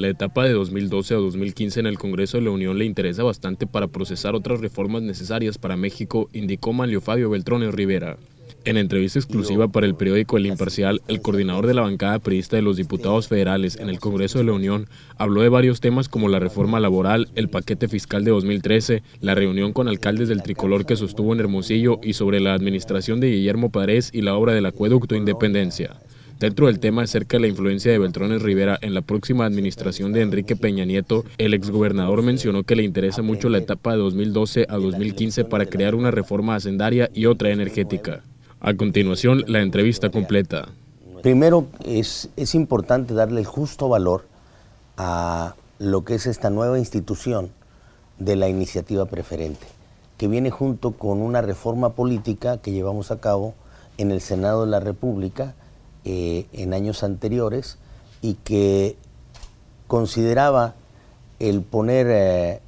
La etapa de 2012 a 2015 en el Congreso de la Unión le interesa bastante para procesar otras reformas necesarias para México, indicó Manlio Fabio Beltrones Rivera. En entrevista exclusiva para el periódico El Imparcial, el coordinador de la bancada periodista de los diputados federales en el Congreso de la Unión habló de varios temas como la reforma laboral, el paquete fiscal de 2013, la reunión con alcaldes del tricolor que sostuvo en Hermosillo y sobre la administración de Guillermo Paredes y la obra del acueducto Independencia. Dentro del tema acerca de la influencia de Beltrones Rivera en la próxima administración de Enrique Peña Nieto, el exgobernador mencionó que le interesa mucho la etapa de 2012 a 2015 para crear una reforma hacendaria y otra energética. A continuación, la entrevista completa. Primero, es, importante darle el justo valor a lo que es esta nueva institución de la iniciativa preferente, que viene junto con una reforma política que llevamos a cabo en el Senado de la República eh, en años anteriores y que consideraba el poner eh,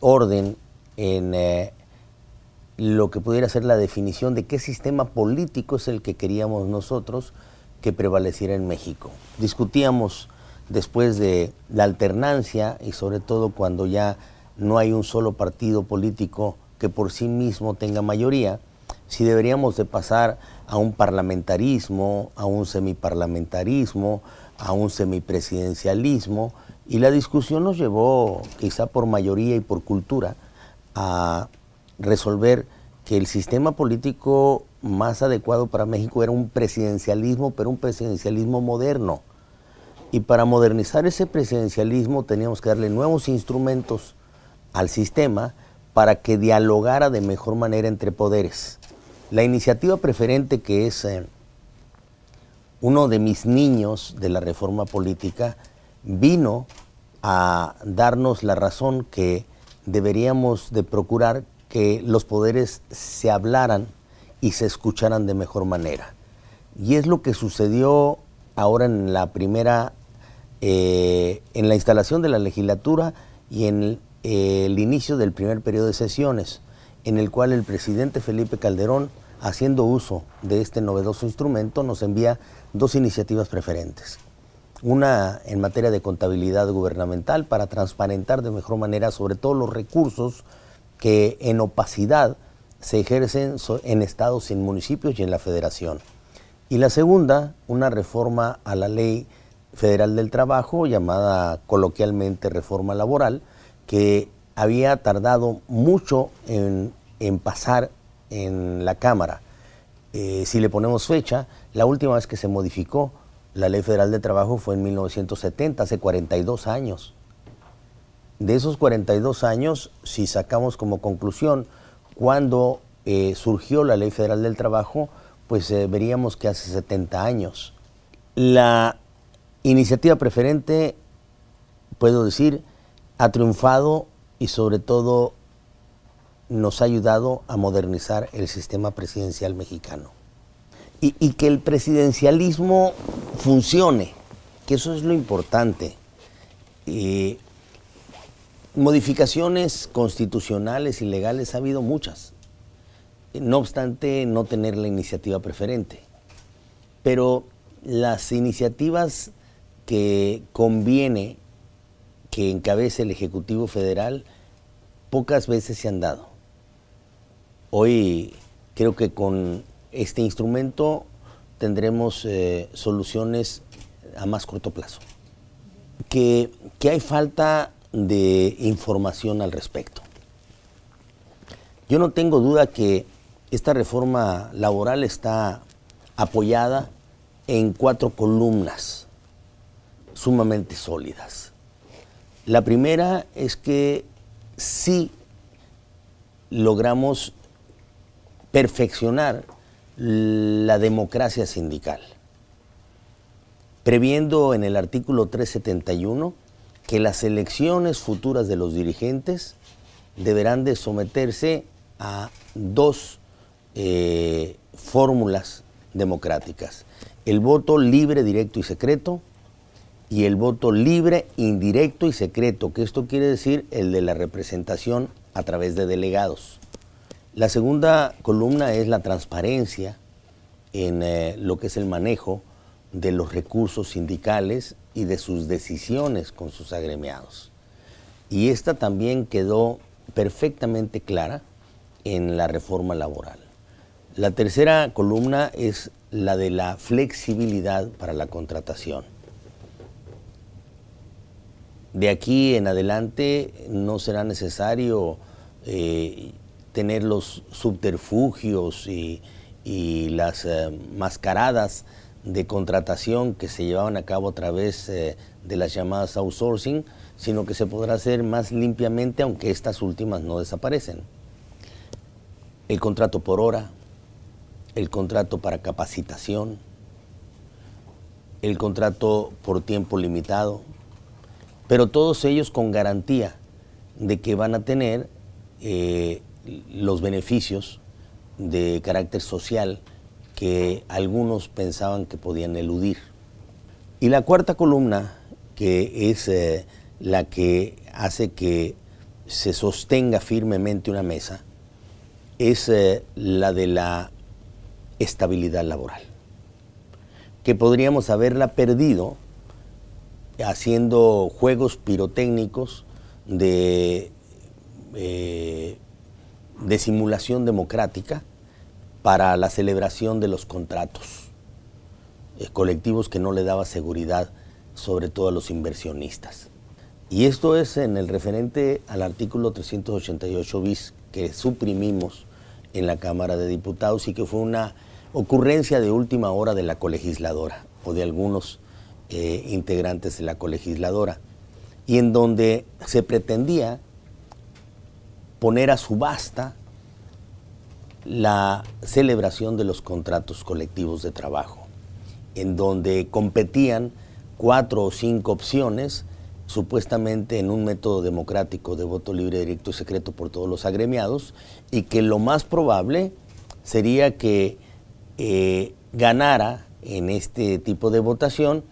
orden en eh, lo que pudiera ser la definición de qué sistema político es el que queríamos nosotros que prevaleciera en México. Discutíamos después de la alternancia y sobre todo cuando ya no hay un solo partido político que por sí mismo tenga mayoría, si deberíamos de pasar a un parlamentarismo, a un semiparlamentarismo, a un semipresidencialismo, y la discusión nos llevó, quizá por mayoría y por cultura, a resolver que el sistema político más adecuado para México era un presidencialismo, pero un presidencialismo moderno. Y para modernizar ese presidencialismo teníamos que darle nuevos instrumentos al sistema para que dialogara de mejor manera entre poderes. La iniciativa preferente que es eh, uno de mis niños de la reforma política vino a darnos la razón que deberíamos de procurar que los poderes se hablaran y se escucharan de mejor manera. Y es lo que sucedió ahora en la primera, eh, en la instalación de la legislatura y en el, eh, el inicio del primer periodo de sesiones, en el cual el presidente Felipe Calderón haciendo uso de este novedoso instrumento, nos envía dos iniciativas preferentes. Una en materia de contabilidad gubernamental para transparentar de mejor manera sobre todos los recursos que en opacidad se ejercen en estados, en municipios y en la federación. Y la segunda, una reforma a la ley federal del trabajo llamada coloquialmente reforma laboral, que había tardado mucho en, en pasar en la Cámara. Eh, si le ponemos fecha, la última vez que se modificó la Ley Federal de Trabajo fue en 1970, hace 42 años. De esos 42 años, si sacamos como conclusión cuando eh, surgió la Ley Federal del Trabajo, pues eh, veríamos que hace 70 años. La iniciativa preferente, puedo decir, ha triunfado y sobre todo nos ha ayudado a modernizar el sistema presidencial mexicano. Y, que el presidencialismo funcione, que eso es lo importante. Eh, modificaciones constitucionales y legales ha habido muchas, no obstante no tener la iniciativa preferente. Pero las iniciativas que conviene que encabece el Ejecutivo Federal pocas veces se han dado. Hoy creo que con este instrumento tendremos eh, soluciones a más corto plazo. Que, que, hay falta de información al respecto. Yo no tengo duda que esta reforma laboral está apoyada en cuatro columnas sumamente sólidas. La primera es que sí logramos perfeccionar la democracia sindical, previendo en el artículo 371 que las elecciones futuras de los dirigentes deberán de someterse a dos eh, fórmulas democráticas, el voto libre, directo y secreto y el voto libre, indirecto y secreto, que esto quiere decir el de la representación a través de delegados. La segunda columna es la transparencia en eh, lo que es el manejo de los recursos sindicales y de sus decisiones con sus agremiados. Y esta también quedó perfectamente clara en la reforma laboral. La tercera columna es la de la flexibilidad para la contratación. De aquí en adelante no será necesario eh, tener los subterfugios y, las eh, mascaradas de contratación que se llevaban a cabo a través eh, de las llamadas outsourcing, sino que se podrá hacer más limpiamente, aunque estas últimas no desaparecen. El contrato por hora, el contrato para capacitación, el contrato por tiempo limitado, pero todos ellos con garantía de que van a tener eh, los beneficios de carácter social que algunos pensaban que podían eludir. Y la cuarta columna, que es eh, la que hace que se sostenga firmemente una mesa, es eh, la de la estabilidad laboral, que podríamos haberla perdido haciendo juegos pirotécnicos de eh, de simulación democrática para la celebración de los contratos eh, colectivos que no le daba seguridad, sobre todo a los inversionistas. Y esto es en el referente al artículo 388 bis que suprimimos en la Cámara de Diputados y que fue una ocurrencia de última hora de la colegisladora o de algunos eh, integrantes de la colegisladora, y en donde se pretendía poner a subasta la celebración de los contratos colectivos de trabajo, en donde competían cuatro o cinco opciones, supuestamente en un método democrático de voto libre, directo y secreto por todos los agremiados, y que lo más probable sería que eh, ganara en este tipo de votación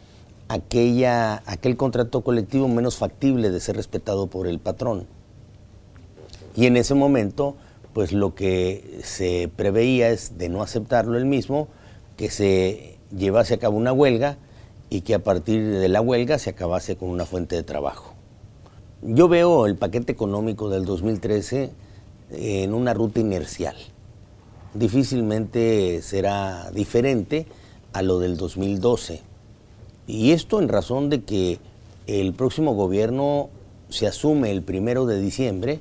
aquella, aquel contrato colectivo menos factible de ser respetado por el patrón. Y en ese momento, pues lo que se preveía es, de no aceptarlo el mismo, que se llevase a cabo una huelga y que a partir de la huelga se acabase con una fuente de trabajo. Yo veo el paquete económico del 2013 eh, en una ruta inercial. Difícilmente será diferente a lo del 2012. Y esto en razón de que el próximo gobierno se asume el primero de diciembre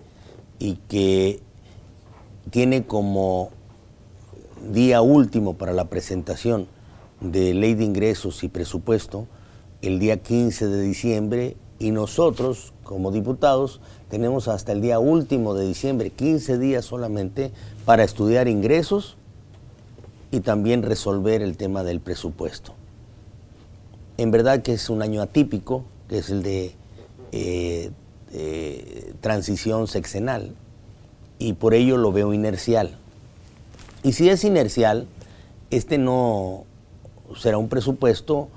y que tiene como día último para la presentación de ley de ingresos y presupuesto el día 15 de diciembre y nosotros como diputados tenemos hasta el día último de diciembre, 15 días solamente, para estudiar ingresos y también resolver el tema del presupuesto. En verdad que es un año atípico, que es el de eh, eh, transición sexenal y por ello lo veo inercial. Y si es inercial, este no será un presupuesto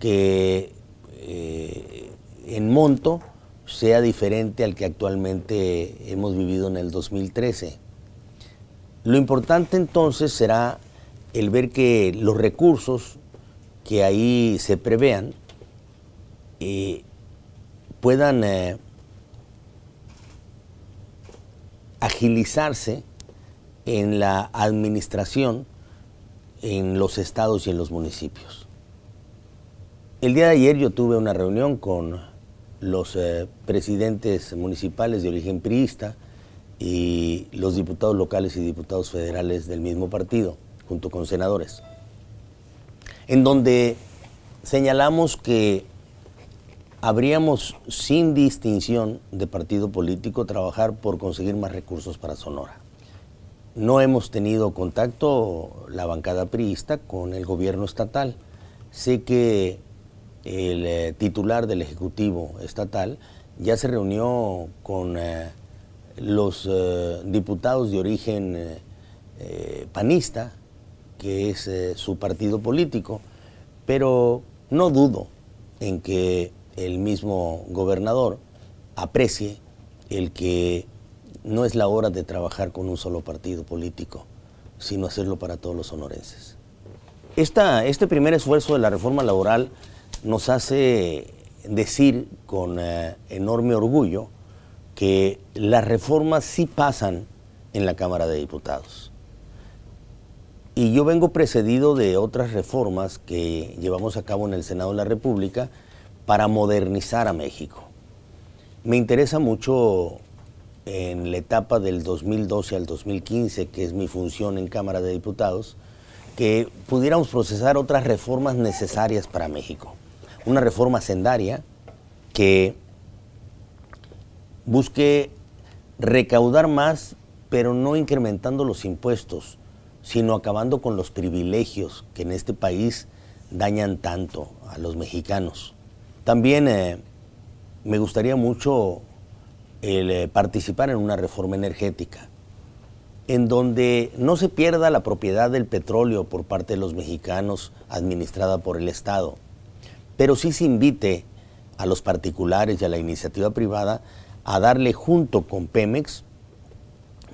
que eh, en monto sea diferente al que actualmente hemos vivido en el 2013. Lo importante entonces será el ver que los recursos que ahí se prevean eh, puedan agilizarse en la administración en los estados y en los municipios. El día de ayer yo tuve una reunión con los eh, presidentes municipales de origen priista y los diputados locales y diputados federales del mismo partido, junto con senadores, en donde señalamos que habríamos sin distinción de partido político trabajar por conseguir más recursos para Sonora. No hemos tenido contacto la bancada priista con el gobierno estatal. Sé que el eh, titular del Ejecutivo Estatal ya se reunió con eh, los eh, diputados de origen panista, que es su partido político, pero no dudo en que el mismo gobernador aprecie el que no es la hora de trabajar con un solo partido político, sino hacerlo para todos los sonorenses. este primer esfuerzo de la reforma laboral nos hace decir con eh, enorme orgullo que las reformas sí pasan en la Cámara de Diputados. Y yo vengo precedido de otras reformas que llevamos a cabo en el Senado de la República para modernizar a México. Me interesa mucho en la etapa del 2012 al 2015, que es mi función en Cámara de Diputados, que pudiéramos procesar otras reformas necesarias para México. Una reforma sendaria que busque recaudar más, pero no incrementando los impuestos, sino acabando con los privilegios que en este país dañan tanto a los mexicanos. También eh, me gustaría mucho eh, participar en una reforma energética, en donde no se pierda la propiedad del petróleo por parte de los mexicanos administrada por el Estado, pero sí se invite a los particulares y a la iniciativa privada a darle junto con Pemex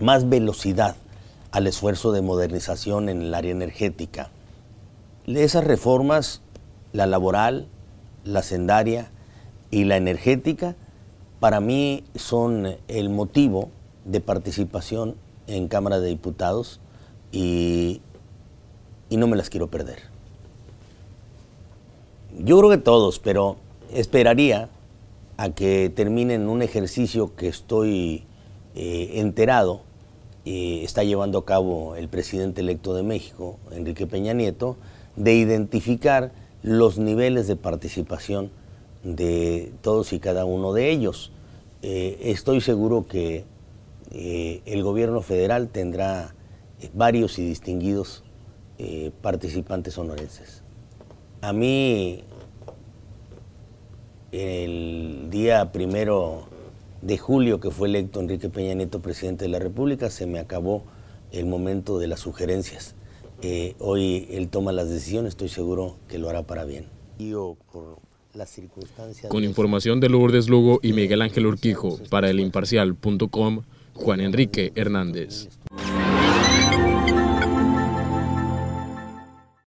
más velocidad al esfuerzo de modernización en el área energética. Esas reformas, la laboral, la sendaria y la energética, para mí son el motivo de participación en Cámara de Diputados y, no me las quiero perder. Yo creo que todos, pero esperaría a que terminen un ejercicio que estoy eh, enterado y eh, está llevando a cabo el presidente electo de México, Enrique Peña Nieto, de identificar los niveles de participación de todos y cada uno de ellos. Eh, estoy seguro que eh, el gobierno federal tendrá eh, varios y distinguidos participantes honorenses. A mí, el día primero de julio que fue electo Enrique Peña Nieto presidente de la República, se me acabó el momento de las sugerencias. Eh, hoy él toma las decisiones, estoy seguro que lo hará para bien. por las circunstancias... Con información de Lourdes Lugo y Miguel Ángel Urquijo para el imparcial.com, Juan Enrique Hernández.